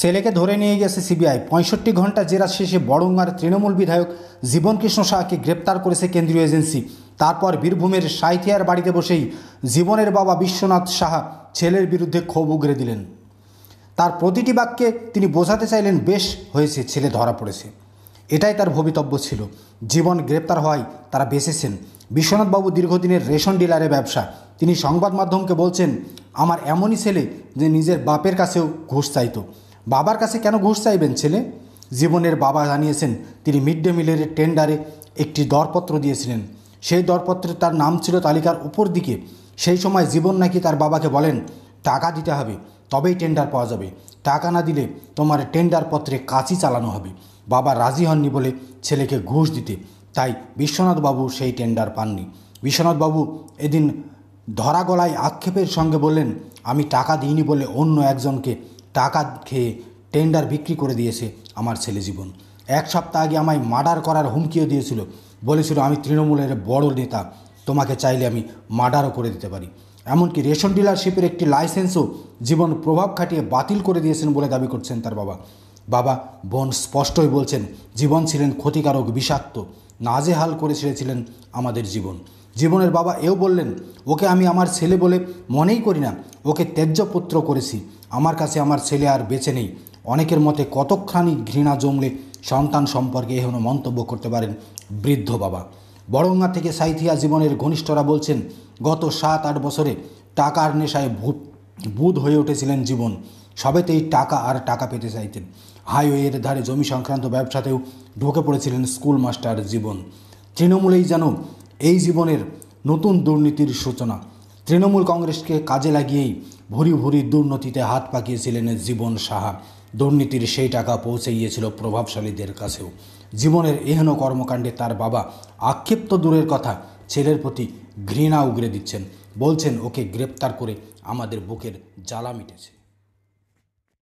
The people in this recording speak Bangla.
ছেলেকে ধরে নিয়ে গেছে সিবিআই পঁয়ষট্টি ঘন্টা জেরা শেষে বড়ঙ্গার তৃণমূল বিধায়ক জীবনকৃষ্ণ শাহকে গ্রেপ্তার করেছে কেন্দ্রীয় এজেন্সি তারপর বীরভূমের সাইথিয়ার বাড়িতে বসেই জীবনের বাবা বিশ্বনাথ সাহা ছেলের বিরুদ্ধে ক্ষোভ উগরে দিলেন তার প্রতিটি বাক্যে তিনি বোঝাতে চাইলেন বেশ হয়েছে ছেলে ধরা পড়েছে এটাই তার ভবিতব্য ছিল জীবন গ্রেপ্তার হওয়ায় তারা বেঁচেছেন বিশ্বনাথবাবু দীর্ঘদিনের রেশন ডিলারে ব্যবসা তিনি সংবাদ মাধ্যমকে বলছেন আমার এমনই ছেলে যে নিজের বাপের কাছেও ঘুষ চাইতো বাবার কাছে কেন ঘুষ চাইবেন ছেলে জীবনের বাবা জানিয়েছেন তিনি মিড ডে মিলের টেন্ডারে একটি দরপত্র দিয়েছিলেন সেই দরপত্রে তার নাম ছিল তালিকার উপর দিকে সেই সময় জীবন নাকি তার বাবাকে বলেন টাকা দিতে হবে তবেই টেন্ডার পাওয়া যাবে টাকা না দিলে তোমার টেন্ডার পত্রে কাঁচি চালানো হবে বাবা রাজি হননি বলে ছেলেকে ঘুষ দিতে তাই বিশ্বনাথবাবু সেই টেন্ডার পাননি বিশ্বনাথবাবু এদিন ধরা গলায় আক্ষেপের সঙ্গে বললেন আমি টাকা দিইনি বলে অন্য একজনকে টাকা খেয়ে টেন্ডার বিক্রি করে দিয়েছে আমার ছেলে জীবন এক সপ্তাহ আগে আমায় মার্ডার করার হুমকিও দিয়েছিল বলেছিল আমি তৃণমূলের বড় নেতা তোমাকে চাইলে আমি মার্ডারও করে দিতে পারি এমনকি রেশন ডিলারশিপের একটি লাইসেন্সও জীবন প্রভাব খাটিয়ে বাতিল করে দিয়েছেন বলে দাবি করছেন তার বাবা বাবা বোন স্পষ্টই বলছেন জীবন ছিলেন ক্ষতিকারক বিষাক্ত নাজেহাল করে ছেড়েছিলেন আমাদের জীবন জীবনের বাবা এও বললেন ওকে আমি আমার ছেলে বলে মনেই করি না ওকে ত্যাজ্যপুত্র করেছি আমার কাছে আমার ছেলে আর বেঁচে নেই অনেকের মতে কতখানি ঘৃণা জমলে সন্তান সম্পর্কে এহেন মন্তব্য করতে পারেন বৃদ্ধ বাবা বড়ঙ্গা থেকে সাইথিয়া জীবনের ঘনিষ্ঠরা বলছেন গত সাত আট বছরে টাকার নেশায় ভূত বুধ হয়ে উঠেছিলেন জীবন সবেতেই টাকা আর টাকা পেতে চাইতেন হাইওয়ের ধারে জমি সংক্রান্ত ব্যবসাতেও ঢুকে পড়েছিলেন স্কুল মাস্টার জীবন তৃণমূলেই যেন এই জীবনের নতুন দুর্নীতির সূচনা তৃণমূল কংগ্রেসকে কাজে লাগিয়েই ভরি ভরি দুর্নীতিতে হাত পাকিয়েছিলেন জীবন সাহা দুর্নীতির সেই টাকা পৌঁছে গিয়েছিল প্রভাবশালীদের কাছেও জীবনের এহেন কর্মকাণ্ডে তার বাবা আক্ষেপ তো দূরের কথা ছেলের প্রতি ঘৃণা উগরে দিচ্ছেন বলছেন ওকে গ্রেপ্তার করে আমাদের বুকের জ্বালা মিটেছে